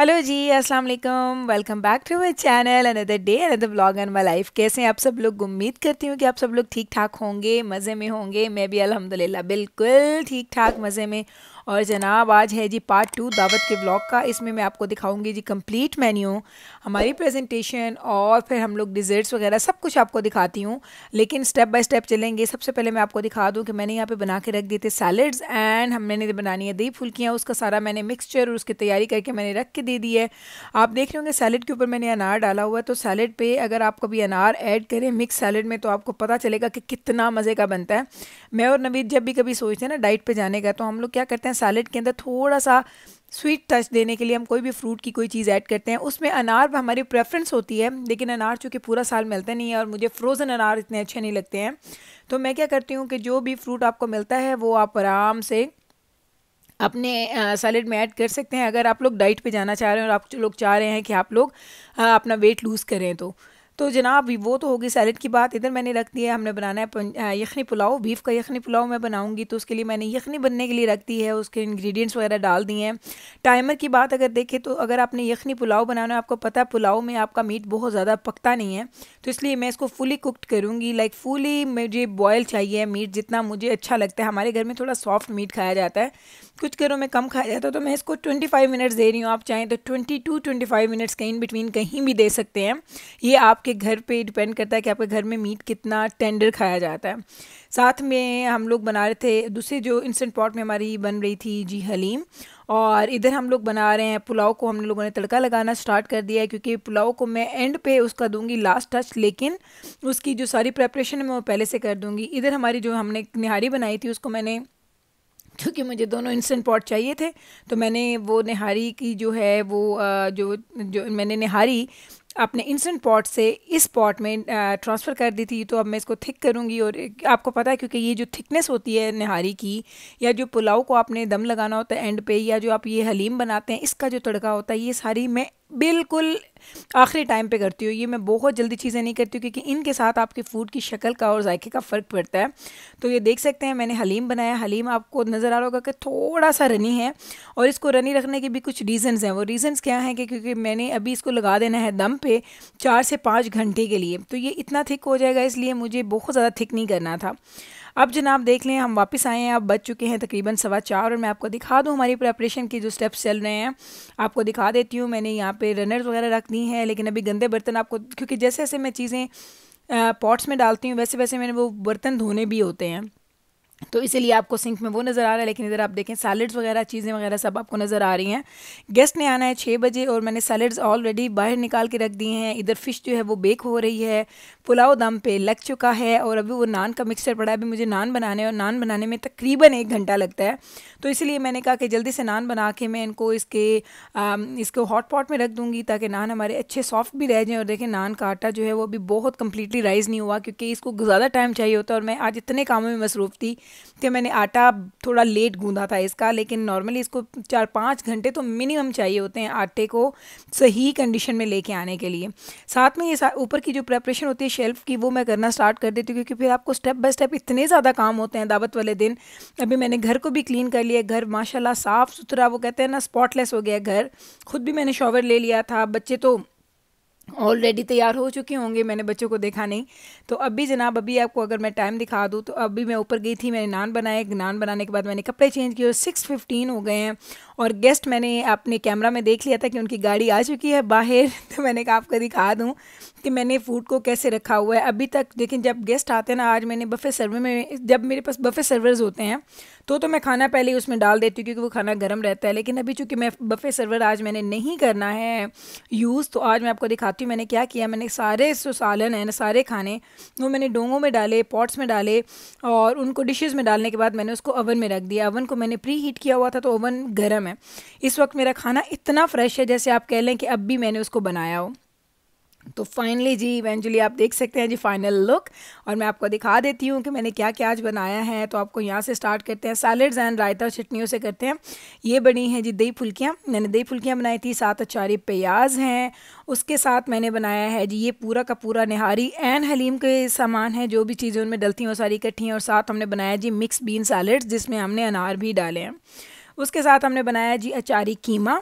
hello जी अस्सलाम वालेकुम welcome back to my channel another day another blog and my life कैसे हैं आप सब लोग उम्मीद करती हूँ कि आप सब लोग ठीक ठाक होंगे मज़े में होंगे मैं भी अल्हम्दुलिल्लाह बिल्कुल ठीक ठाक मज़े में और जनाब आज है जी पार्ट टू दावत के ब्लॉग का इसमें मैं आपको दिखाऊंगी जी कंप्लीट मेन्यू हमारी प्रेजेंटेशन और फिर हम लोग डिज़र्ट्स वगैरह सब कुछ आपको दिखाती हूँ लेकिन स्टेप बाय स्टेप चलेंगे सबसे पहले मैं आपको दिखा दूँ कि मैंने यहाँ पे बना के रख दिए थे सैलड्स एंड हमने बनानी है दही फुल्कियाँ उसका सारा मैंने मिक्सचर और उसकी तैयारी करके मैंने रख के दे दी है आप देख रहे होंगे सैलड के ऊपर मैंने अनार डाला हुआ है तो सैलड पे अगर आप कभी अनार ऐड करें मिक्स सैलड में तो आपको पता चलेगा कि कितना मज़े का बनता है मैं और नवीद जब भी कभी सोचते हैं ना डाइट पर जाने का तो हम लोग क्या करते हैं सैलड के अंदर थोड़ा सा स्वीट टच देने के लिए हम कोई भी फ्रूट की कोई चीज़ ऐड करते हैं उसमें अनार हमारी प्रेफरेंस होती है लेकिन अनार चूँकि पूरा साल मिलता नहीं है और मुझे फ्रोज़न अनार इतने अच्छे नहीं लगते हैं तो मैं क्या करती हूँ कि जो भी फ्रूट आपको मिलता है वो आप आराम से अपने सैलड में ऐड कर सकते हैं अगर आप लोग डाइट पे जाना चाह रहे हैं और आप लोग चाह रहे हैं कि आप लोग अपना वेट लूज़ करें तो तो जनाब वो तो होगी सैलड की बात इधर मैंने रख दी है हमने बनाना है यखनी पुलाव बीफ का यखनी पुलाव मैं बनाऊँगी तो उसके लिए मैंने यखनी बनने के लिए रख दी है उसके इंग्रेडिएंट्स वगैरह डाल दिए हैं टाइमर की बात अगर देखें तो अगर आपने यखनी पुलाव बनाना है आपको पता है पुलाव में आपका मीट बहुत ज़्यादा पकता नहीं है तो इसलिए मैं इसको फुली कुकड करूँगी लाइक फुली मुझे बॉयल चाहिए मीट जितना मुझे अच्छा लगता है हमारे घर में थोड़ा सॉफ्ट मीट खाया जाता है कुछ घरों में कम खाया जाता है तो मैं इसको फाइव मिनट्स दे रही हूँ आप चाहें तो ट्वेंटी ट्वेंटी फाइव मिनट्स कहीं बिटवीन कहीं भी दे सकते हैं ये आपके आपके घर पे डिपेंड करता है कि आपके घर में मीट कितना टेंडर खाया जाता है साथ में हम लोग बना रहे थे दूसरे जो इंस्टेंट पॉट में हमारी बन रही थी जी हलीम और इधर हम लोग बना रहे हैं पुलाव को हम लोगों ने तड़का लगाना स्टार्ट कर दिया है क्योंकि पुलाव को मैं एंड पे उसका दूंगी लास्ट टच लेकिन उसकी जो सारी प्रेपरेशन है मैं वो पहले से कर दूंगी इधर हमारी जो हमने निहारी बनाई थी उसको मैंने क्योंकि मुझे दोनों इंस्टेंट पॉट चाहिए थे तो मैंने वो निहारी की जो है वो जो जो मैंने निहारी आपने इंस्टेंट पॉट से इस पॉट में ट्रांसफ़र कर दी थी तो अब मैं इसको थिक करूँगी और आपको पता है क्योंकि ये जो थिकनेस होती है नहारी की या जो पुलाव को आपने दम लगाना होता है एंड पे या जो आप ये हलीम बनाते हैं इसका जो तड़का होता है ये सारी मैं बिल्कुल आखिरी टाइम पे करती हूँ ये मैं बहुत जल्दी चीज़ें नहीं करती हूँ क्योंकि इनके साथ आपके फूड की शक्ल का और जायके का फ़र्क पड़ता है तो ये देख सकते हैं मैंने हलीम बनाया हलीम आपको नज़र आ रहा होगा कि थोड़ा सा रनी है और इसको रनी रखने के भी कुछ रीज़न्स हैं वो रीज़न्स क्या हैं कि क्योंकि मैंने अभी इसको लगा देना है दम पे चार से पाँच घंटे के लिए तो ये इतना थिक हो जाएगा इसलिए मुझे बहुत ज़्यादा थिक नहीं करना था अब जनाब देख लें हम वापस आए हैं आप बच चुके हैं तकरीबन सवा चार और मैं आपको दिखा दूँ हमारी प्रेपरेशन की जो स्टेप्स चल रहे हैं आपको दिखा देती हूँ मैंने यहाँ पर रनर्स वगैरह रख दी हैं लेकिन अभी गंदे बर्तन आपको क्योंकि जैसे जैसे मैं चीज़ें पॉट्स में डालती हूँ वैसे वैसे मैंने वो बर्तन धोने भी होते हैं तो इसीलिए आपको सिंक में वो नज़र आ रहा है लेकिन इधर आप देखें सैलड्स वगैरह चीज़ें वगैरह सब आपको नज़र आ रही हैं गेस्ट ने आना है छः बजे और मैंने सैलड्स ऑलरेडी बाहर निकाल के रख दिए हैं इधर फ़िश जो है वो बेक हो रही है पुलाव दम पे लग चुका है और अभी वो नान का मिक्सचर पड़ा है अभी मुझे नान बनाने और नान बनाने में तकरीबन एक घंटा लगता है तो इसलिए मैंने कहा कि जल्दी से नान बना के मैं इनको इसके इसको हॉट पॉट में रख दूँगी ताकि नान हमारे अच्छे सॉफ्ट भी रह जाएँ और देखें नान का आटा जो है वो अभी बहुत कम्प्लीटली राइज़ नहीं हुआ क्योंकि इसको ज़्यादा टाइम चाहिए होता और मैं आज इतने कामों में मसरूफ़ थी तो मैंने आटा थोड़ा लेट गूँधा था इसका लेकिन नॉर्मली इसको चार पाँच घंटे तो मिनिमम चाहिए होते हैं आटे को सही कंडीशन में लेके आने के लिए साथ में ये ऊपर की जो प्रेपरेशन होती है शेल्फ़ की वो मैं करना स्टार्ट कर देती हूँ क्योंकि फिर आपको स्टेप बाय स्टेप इतने ज़्यादा काम होते हैं दावत वाले दिन अभी मैंने घर को भी क्लीन कर लिया घर माशाला साफ़ सुथरा वो कहते हैं ना स्पॉटलेस हो गया घर खुद भी मैंने शॉवर ले लिया था बच्चे तो ऑलरेडी तैयार हो चुके होंगे मैंने बच्चों को देखा नहीं तो अभी जनाब अभी आपको अगर मैं टाइम दिखा दूँ तो अभी मैं ऊपर गई थी मैंने नान बनाए नान बनाने के बाद मैंने कपड़े चेंज किए और सिक्स फिफ्टीन हो गए हैं और गेस्ट मैंने अपने कैमरा में देख लिया था कि उनकी गाड़ी आ चुकी है बाहर तो मैंने कहा आपको दिखा दूँ कि मैंने फूड को कैसे रखा हुआ है अभी तक लेकिन जब गेस्ट आते हैं ना आज मैंने बफ़े सर्वर में जब मेरे पास बफ़े सर्वर्स होते हैं तो तो मैं खाना पहले ही उसमें डाल देती हूँ क्योंकि वो खाना गर्म रहता है लेकिन अभी चूँकि मैं बफ़े सर्वर आज मैंने नहीं करना है यूज़ तो आज मैं आपको दिखाती हूँ मैंने क्या किया मैंने सारे जो सालन है ना सारे खाने वो मैंने डोंगों में डाले पॉट्स में डाले और उनको डिशेज़ में डालने के बाद मैंने उसको ओवन में रख दिया ओवन को मैंने प्री हीट किया हुआ था तो ओवन गर्म है इस वक्त मेरा खाना इतना फ्रेश है जैसे आप कह लें कि अब भी मैंने उसको बनाया हो तो फाइनली जी इवेंचुअली आप देख सकते हैं जी फाइनल लुक और मैं आपको दिखा देती हूँ कि मैंने क्या क्या आज बनाया है तो आपको यहाँ से स्टार्ट करते हैं सैलड्स एंड रायता चटनियों से करते हैं ये बनी है जी दही फुल्कियाँ मैंने दही फुल्कियाँ बनाई थी सात अचारी प्याज हैं उसके साथ मैंने बनाया है जी ये पूरा का पूरा नहारी एन हलीम के सामान है जो भी चीज़ें उनमें डलती हैं वो सारी इकट्ठी हैं और साथ हमने बनाया जी मिक्स बीन सैलड्स जिसमें हमने अनार भी डाले हैं उसके साथ हमने बनाया जी अचारी कीमा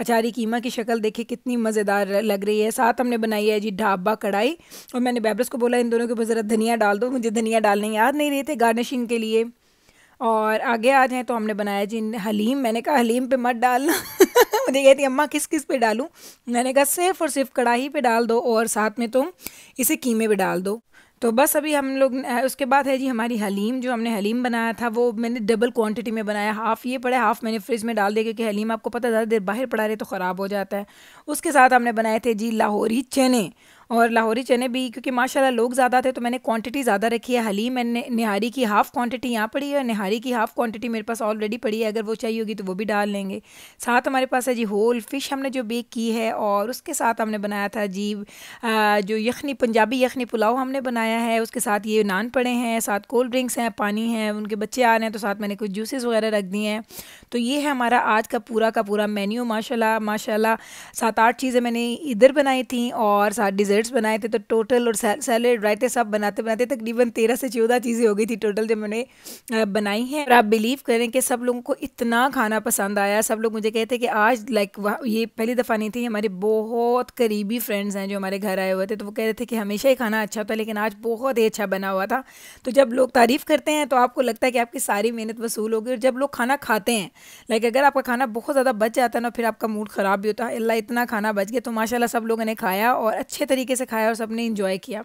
अचारी कीमा की शक्ल देखिए कितनी मज़ेदार लग रही है साथ हमने बनाई है जी ढाबा कढ़ाई और मैंने बैबरस को बोला इन दोनों के ऊपर ज़रा धनिया डाल दो मुझे धनिया डालने याद नहीं रहे थे गार्निशिंग के लिए और आगे आ जाएँ तो हमने बनाया जी हलीम मैंने कहा हलीम पे मत डालना मुझे कहती अम्मा किस किस पे डालूँ मैंने कहा सिर्फ और सिर्फ कढ़ाई पे डाल दो और साथ में तुम इसे कीमे पे डाल दो तो बस अभी हम लोग उसके बाद है जी हमारी हलीम जो हमने हलीम बनाया था वो मैंने डबल क्वांटिटी में बनाया हाफ़ ये पड़ा हाफ़ मैंने फ्रिज में डाल दिया क्योंकि हलीम आपको पता ज़्यादा देर बाहर पड़ा रहे तो ख़राब हो जाता है उसके साथ हमने बनाए थे जी लाहौरी चने और लाहौरी चने भी क्योंकि माशाल्लाह लोग ज़्यादा थे तो मैंने क्वांटिटी ज़्यादा रखी है हलीम मैंने निहारी की हाफ़ क्वांटिटी यहाँ पड़ी है और निहारी की हाफ़ क्वांटिटी मेरे पास ऑलरेडी पड़ी है अगर वो चाहिए होगी तो वो भी डाल लेंगे साथ हमारे पास है जी होल फिश हमने जो बेक की है और उसके साथ हमने बनाया था जी जो यखनी पंजाबी यखनी पुलाव हमने बनाया है उसके साथ ये नान पड़े हैं साथ कोल्ड ड्रिंक्स हैं पानी हैं उनके बच्चे आ रहे हैं तो साथ मैंने कुछ जूसेस वगैरह रख दिए हैं तो ये है हमारा आज का पूरा का पूरा मेन्यू माशाल्लाह माशाल्लाह सात आठ चीज़ें मैंने इधर बनाई थी और साथ डिज़र्ट प्लेट्स बनाए थे तो टोटल और सैलेड रायते सब बनाते बनाते तकरीबन तेरह से चौदह चीज़ें हो गई थी टोटल जो मैंने बनाई हैं और आप बिलीव करें कि सब लोगों को इतना खाना पसंद आया सब लोग मुझे कहते कि आज लाइक ये पहली दफ़ा नहीं थी हमारे बहुत करीबी फ्रेंड्स हैं जो हमारे घर आए हुए थे तो वो कह रहे थे कि हमेशा ही खाना अच्छा होता है लेकिन आज बहुत ही अच्छा बना हुआ था तो जब लोग तारीफ़ करते हैं तो आपको लगता है कि आपकी सारी मेहनत वसूल होगी और जब लोग खाना खाते हैं लाइक अगर आपका खाना बहुत ज़्यादा बच जाता है ना फिर आपका मूड ख़राब भी होता है अल्लाह इतना खाना बच गया तो माशाला सब लोगों ने खाया और अच्छे तरीके तरीके से खाया और सबने इंजॉय किया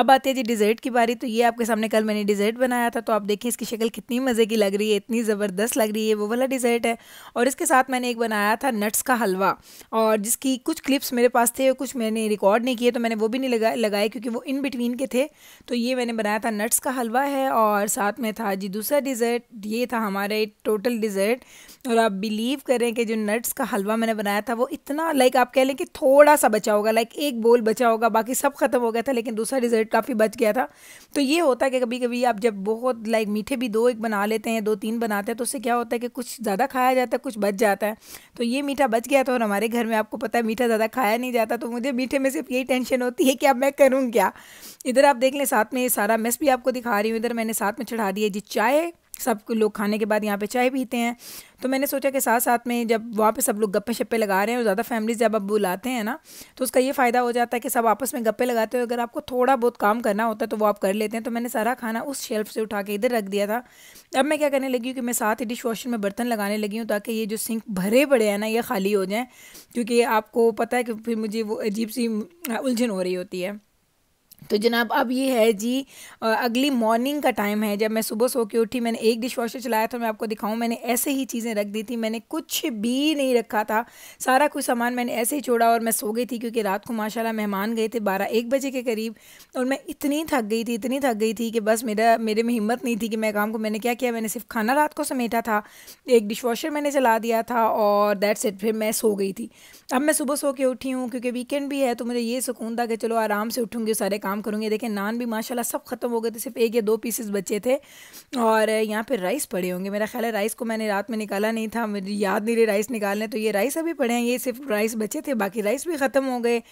अब आते है जी डिज़र्ट की बारी तो ये आपके सामने कल मैंने डिज़र्ट बनाया था तो आप देखिए इसकी शक्ल कितनी मज़े की लग रही है इतनी ज़बरदस्त लग रही है वो वाला डिज़र्ट है और इसके साथ मैंने एक बनाया था नट्स का हलवा और जिसकी कुछ क्लिप्स मेरे पास थे और कुछ मैंने रिकॉर्ड नहीं किए तो मैंने वो भी नहीं लगा लगाए क्योंकि वो इन बिटवीन के थे तो ये मैंने बनाया था नट्स का हलवा है और साथ में था जी दूसरा डिज़र्ट ये था हमारे टोटल डिज़र्ट और आप बिलीव करें कि जो नट्स का हलवा मैंने बनाया था वो इतना लाइक आप कह लें कि थोड़ा सा बचा होगा लाइक एक बोल बचा होगा होगा बाकी सब ख़त्म हो गया था लेकिन दूसरा डिज़र्ट काफ़ी बच गया था तो ये होता है कि कभी कभी आप जब बहुत लाइक मीठे भी दो एक बना लेते हैं दो तीन बनाते हैं तो उससे क्या होता है कि कुछ ज़्यादा खाया जाता है कुछ बच जाता है तो ये मीठा बच गया था और हमारे घर में आपको पता है मीठा ज़्यादा खाया नहीं जाता तो मुझे मीठे में सिर्फ यही टेंशन होती है कि अब मैं करूँ क्या इधर आप देख लें साथ में ये सारा मेस भी आपको दिखा रही हूँ इधर मैंने साथ में चढ़ा दिया जी चाय सब लोग खाने के बाद यहाँ पे चाय पीते हैं तो मैंने सोचा कि साथ साथ में जब वहाँ पे सब लोग गप्पे शप्पे लगा रहे हैं और ज़्यादा फैमिलीज जब आप बुलाते हैं ना तो उसका ये फ़ायदा हो जाता है कि सब आपस में गप्पे लगाते हो अगर आपको थोड़ा बहुत काम करना होता है तो वो आप कर लेते हैं तो मैंने सारा खाना उस शेल्फ़ से उठा के इधर रख दिया था अब मैं क्या करने लगी हूँ कि मैं साथ ही डिश वॉशर में बर्तन लगाने लगी हूँ ताकि ये जो सिंक भरे पड़े हैं ना ये खाली हो जाएँ क्योंकि आपको पता है कि फिर मुझे वो अजीब सी उलझन हो रही होती है तो जनाब अब ये है जी अगली मॉर्निंग का टाइम है जब मैं सुबह सो के उठी मैंने एक डिश वॉशर चलाया था मैं आपको दिखाऊं मैंने ऐसे ही चीज़ें रख दी थी मैंने कुछ भी नहीं रखा था सारा कुछ सामान मैंने ऐसे ही छोड़ा और मैं सो गई थी क्योंकि रात को माशाल्लाह मेहमान गए थे बारह एक बजे के करीब और मैं इतनी थक गई थी इतनी थक गई थी कि बस मेरा मेरे में हिम्मत नहीं थी कि मैं काम को मैंने क्या किया मैंने सिर्फ खाना रात को समेटा था एक डिश वॉशर मैंने चला दिया था और दैट्स इट फिर मैं सो गई थी अब मैं सुबह सो के उठी हूँ क्योंकि वीकेंड भी है तो मुझे ये सुकून था कि चलो आराम से उठूँगी सारे काम काम करूँगी देखिए नान भी माशाल्लाह सब ख़त्म हो गए थे सिर्फ एक या दो पीसेस बचे थे और यहाँ पर राइस पड़े होंगे मेरा ख्याल है राइस को मैंने रात में निकाला नहीं था मुझे याद नहीं रही राइस निकालने तो ये राइस अभी पड़े हैं ये सिर्फ राइस बचे थे बाकी राइस भी ख़त्म हो गए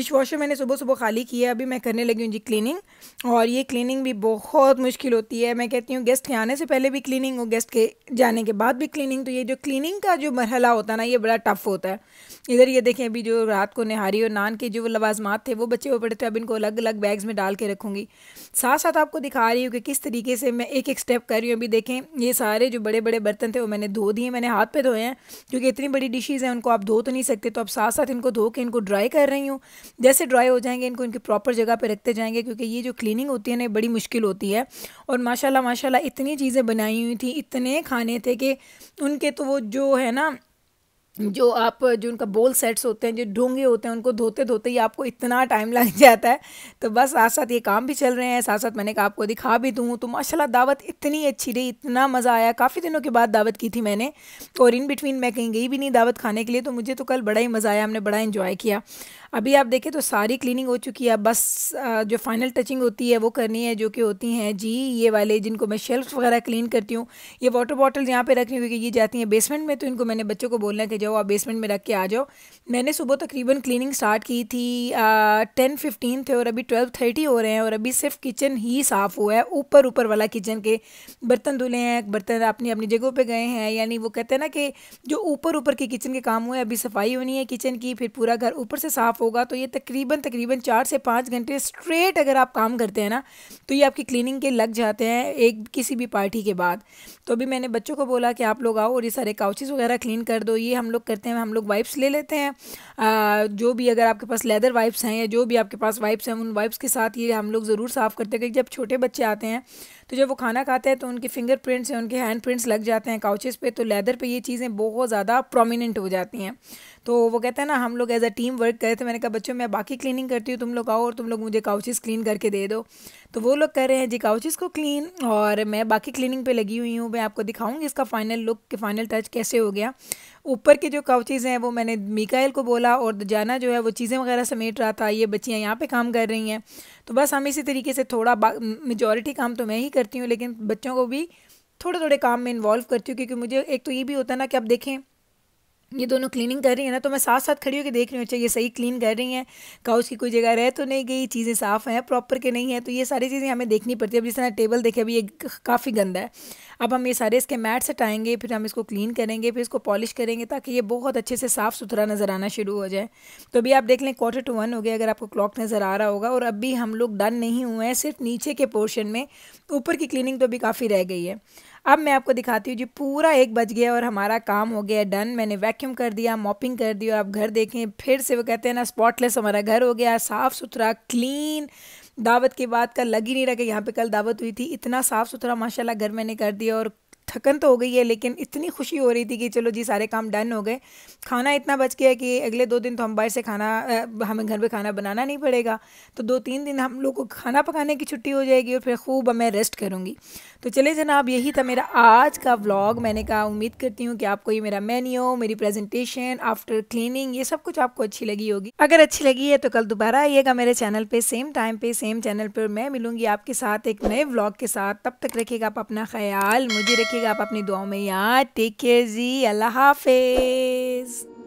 डिश वॉशर मैंने सुबह सुबह खाली किया अभी मैं करने लगी हूँ जी क्लीनिंग और ये क्लीनिंग भी बहुत मुश्किल होती है मैं कहती हूँ गेस्ट के आने से पहले भी क्लीनिंग हो गेस्ट के जाने के बाद भी क्लीनिंग तो ये जो क्लीनिंग का जो मरहला होता है ना ये बड़ा टफ होता है इधर ये देखें अभी जो रात को नहारी और नान के जो लवाजमात थे वो बचे हुए पड़े थे अब इनको अलग अलग बैग्स में डाल के रखूँगी साथ साथ आपको दिखा रही हूँ कि किस तरीके से मैं एक एक स्टेप कर रही हूँ अभी देखें ये सारे जो बड़े बड़े बर्तन थे वो मैंने धो दिए मैंने हाथ पे धोए हैं क्योंकि इतनी बड़ी डिशेज़ हैं उनको आप धो तो नहीं सकते तो आप साथ साथ इनको धो के इनको ड्राई कर रही हूँ जैसे ड्राई हो जाएंगे इनको इनकी प्रॉपर जगह पर रखते जाएंगे क्योंकि ये जो क्लिनिंग होती है ना बड़ी मुश्किल होती है और माशाला माशाला इतनी चीज़ें बनाई हुई थी इतने खाने थे कि उनके तो वो जो है ना जो आप जो उनका बोल सेट्स होते हैं जो ढोंगे होते हैं उनको धोते धोते ही आपको इतना टाइम लग जाता है तो बस साथ साथ ये काम भी चल रहे हैं साथ साथ मैंने कहा आपको दिखा भी दूँ तो माशाल्लाह दावत इतनी अच्छी रही इतना मज़ा आया काफ़ी दिनों के बाद दावत की थी मैंने और इन बिटवीन मैं कहीं गई भी नहीं दावत खाने के लिए तो मुझे तो कल बड़ा ही मज़ा आया हमने बड़ा इन्जॉय किया अभी आप देखें तो सारी क्लीनिंग हो चुकी है बस जो फाइनल टचिंग होती है वो करनी है जो कि होती हैं जी ये वाले जिनको मैं शेल्फ वगैरह क्लीन करती हूँ ये वाटर बॉटल यहाँ पे रख रही हूँ क्योंकि ये जाती हैं बेसमेंट में तो इनको मैंने बच्चों को बोलना है कि जाओ आप बेसमेंट में रख के आ जाओ मैंने सुबह तकरीबन क्लिनिंग स्टार्ट की थी टेन फिफ्टीन थे और अभी ट्वेल्व थर्टी हो रहे हैं और अभी सिर्फ किचन ही साफ़ हुआ है ऊपर ऊपर वाला किचन के बर्तन धुले हैं बर्तन अपनी अपनी जगहों पर गए हैं यानी वो कहते हैं ना कि जो ऊपर ऊपर के किचन के काम हुए अभी सफाई होनी है किचन की फिर पूरा घर ऊपर से साफ़ साफ़ होगा तो ये तकरीबन तकरीबन चार से पाँच घंटे स्ट्रेट अगर आप काम करते हैं ना तो ये आपकी क्लीनिंग के लग जाते हैं एक किसी भी पार्टी के बाद तो अभी मैंने बच्चों को बोला कि आप लोग आओ और ये सारे काउचेज़ वगैरह क्लीन कर दो ये हम लोग करते हैं हम लोग वाइप्स ले लेते हैं आ, जो भी अगर आपके पास लेदर वाइप्स हैं या जो भी आपके पास वाइप्स हैं उन वाइप्स के साथ ये हम लोग ज़रूर साफ़ करते हैं क्योंकि जब छोटे बच्चे आते हैं तो जब वो खाना खाते हैं तो उनके फिंगर प्रिंट्स उनके हैंड प्रिंट्स लग जाते हैं काउचेस पे तो लेदर पे ये चीज़ें बहुत ज़्यादा प्रोमिनेंट हो जाती हैं तो वो कहते हैं ना हम लोग एज अ टीम वर्क करे थे मैंने कहा बच्चों मैं बाकी क्लीनिंग करती हूँ तुम लोग आओ और तुम लोग मुझे काउचेस क्लीन करके दे दो तो वो लोग कर रहे हैं जी काउचेस को क्लीन और मैं बाकी क्लीनिंग पे लगी हुई हूँ मैं आपको दिखाऊँगी इसका फाइनल लुक फाइनल टच कैसे हो गया ऊपर के जो काउचेज़ हैं वो मैंने मिकाइल को बोला और जाना जो है वो चीज़ें वगैरह समेट रहा था ये बच्चियाँ यहाँ पे काम कर रही हैं तो बस हम इसी तरीके से थोड़ा मेजोरिटी काम तो मैं ही करती हूँ लेकिन बच्चों को भी थोड़े थोड़े काम में इन्वॉल्व करती हूँ क्योंकि मुझे एक तो ये भी होता है ना कि आप देखें ये दोनों क्लीनिंग कर रही है ना तो मैं साथ साथ खड़ी होकर देख रही हूँ अच्छा ये सही क्लीन कर रही हैं काउस की कोई जगह रह तो नहीं गई चीज़ें साफ़ हैं प्रॉपर के नहीं है तो ये सारी चीज़ें हमें देखनी पड़ती है अब जिस तरह टेबल देखे अभी ये काफ़ी गंदा है अब हम ये सारे इसके मैट्स हटाएंगे फिर हम इसको क्लीन करेंगे फिर इसको पॉलिश करेंगे ताकि ये बहुत अच्छे से साफ़ सुथरा नज़र आना शुरू हो जाए तो अभी आप देख लें क्वार्टर टू वन हो गया अगर आपको क्लॉक नज़र आ रहा होगा और अभी हम लोग डन नहीं हुए हैं सिर्फ नीचे के पोर्शन में ऊपर की क्लीनिंग तो अभी काफ़ी रह गई है अब मैं आपको दिखाती हूँ जी पूरा एक बज गया और हमारा काम हो गया डन मैंने वैक्यूम कर दिया मॉपिंग कर दी और आप घर देखें फिर से वो कहते हैं ना स्पॉटलेस हमारा घर हो गया साफ़ सुथरा क्लीन दावत के बाद का लग ही नहीं रहा कि यहाँ पे कल दावत हुई थी इतना साफ़ सुथरा माशाल्लाह घर मैंने कर दिया और थकन तो हो गई है लेकिन इतनी खुशी हो रही थी कि चलो जी सारे काम डन हो गए खाना इतना बच गया कि अगले दो दिन तो हम बाहर से खाना हमें घर पे खाना बनाना नहीं पड़ेगा तो दो तीन दिन हम लोग को खाना पकाने की छुट्टी हो जाएगी और फिर खूब मैं रेस्ट करूँगी तो चले जनाब यही था मेरा आज का व्लॉग मैंने कहा उम्मीद करती हूँ कि आपको ये मेरा मेन्यू मेरी प्रेजेंटेशन आफ्टर क्लीनिंग ये सब कुछ आपको अच्छी लगी होगी अगर अच्छी लगी है तो कल दोबारा आइएगा मेरे चैनल पर सेम टाइम पर सेम चैनल पर मैं मिलूँगी आपके साथ एक नए व्लॉग के साथ तब तक रखिएगा आप अपना ख्याल मुझे रखिए रखिएगा आप अपनी दुआओं में याद टेक केयर जी अल्लाह हाफिज़